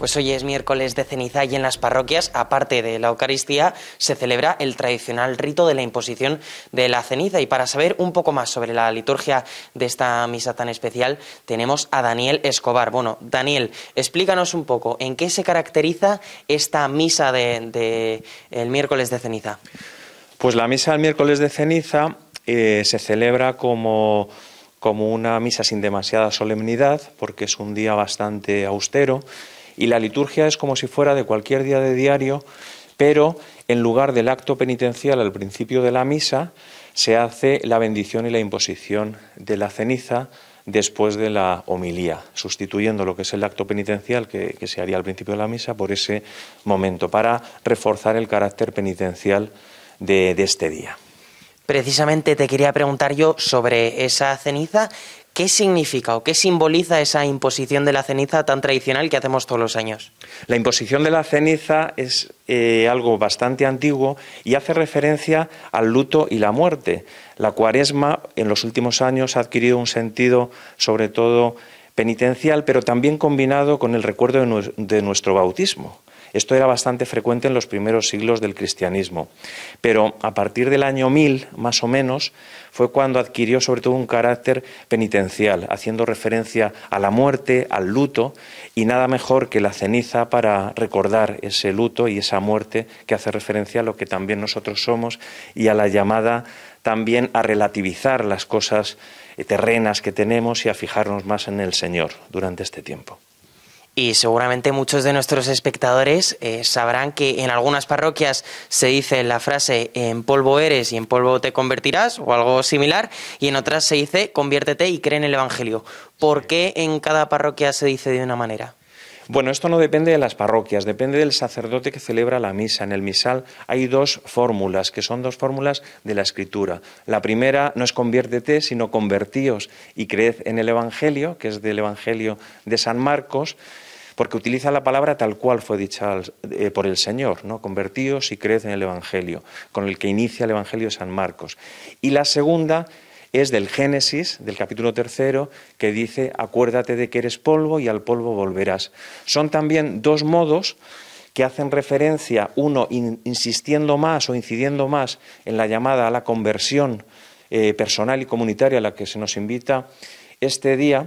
Pues hoy es miércoles de ceniza y en las parroquias, aparte de la Eucaristía, se celebra el tradicional rito de la imposición de la ceniza. Y para saber un poco más sobre la liturgia de esta misa tan especial, tenemos a Daniel Escobar. Bueno, Daniel, explícanos un poco en qué se caracteriza esta misa del de, el miércoles de ceniza. Pues la misa del miércoles de ceniza eh, se celebra como como una misa sin demasiada solemnidad, porque es un día bastante austero, y la liturgia es como si fuera de cualquier día de diario, pero en lugar del acto penitencial al principio de la misa, se hace la bendición y la imposición de la ceniza después de la homilía, sustituyendo lo que es el acto penitencial que, se haría al principio de la misa por ese momento, para reforzar el carácter penitencial de este día. Precisamente te quería preguntar yo sobre esa ceniza ¿Qué significa o qué simboliza esa imposición de la ceniza tan tradicional que hacemos todos los años? La imposición de la ceniza es eh, algo bastante antiguo y hace referencia al luto y la muerte. La cuaresma en los últimos años ha adquirido un sentido sobre todo penitencial, pero también combinado con el recuerdo de nuestro bautismo. Esto era bastante frecuente en los primeros siglos del cristianismo, pero a partir del año 1000, más o menos, fue cuando adquirió sobre todo un carácter penitencial, haciendo referencia a la muerte, al luto, y nada mejor que la ceniza para recordar ese luto y esa muerte que hace referencia a lo que también nosotros somos y a la llamada también a relativizar las cosas eh, terrenas que tenemos y a fijarnos más en el Señor durante este tiempo y seguramente muchos de nuestros espectadores eh, sabrán que en algunas parroquias se dice la frase en polvo eres y en polvo te convertirás o algo similar y en otras se dice conviértete y cree en el Evangelio. ¿Por qué en cada parroquia se dice de una manera? Bueno, esto no depende de las parroquias, depende del sacerdote que celebra la misa. En el misal hay dos fórmulas, que son dos fórmulas de la escritura. La primera no es conviértete, sino convertíos y creed en el Evangelio, que es del Evangelio de San Marcos porque utiliza la palabra tal cual fue dicha eh, por el Señor, ¿no? Convertíos y creed en el Evangelio, con el que inicia el Evangelio de San Marcos. Y la segunda es del Génesis, del capítulo tercero, que dice, acuérdate de que eres polvo y al polvo volverás. Son también dos modos que hacen referencia, uno insistiendo más o incidiendo más en la llamada a la conversión eh, personal y comunitaria a la que se nos invita este día,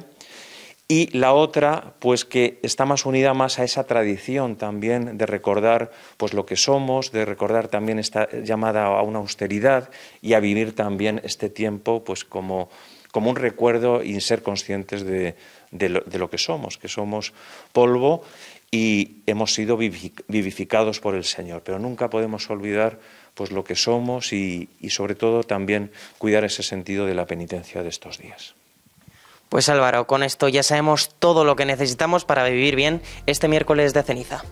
y la otra, pues que está más unida más a esa tradición también de recordar pues lo que somos, de recordar también esta llamada a una austeridad y a vivir también este tiempo pues como, como un recuerdo y ser conscientes de, lo, que somos, que somos polvo y hemos sido vivificados por el Señor, pero nunca podemos olvidar pues lo que somos y sobre todo también cuidar ese sentido de la penitencia de estos días. Pues Álvaro, con esto ya sabemos todo lo que necesitamos para vivir bien este miércoles de ceniza.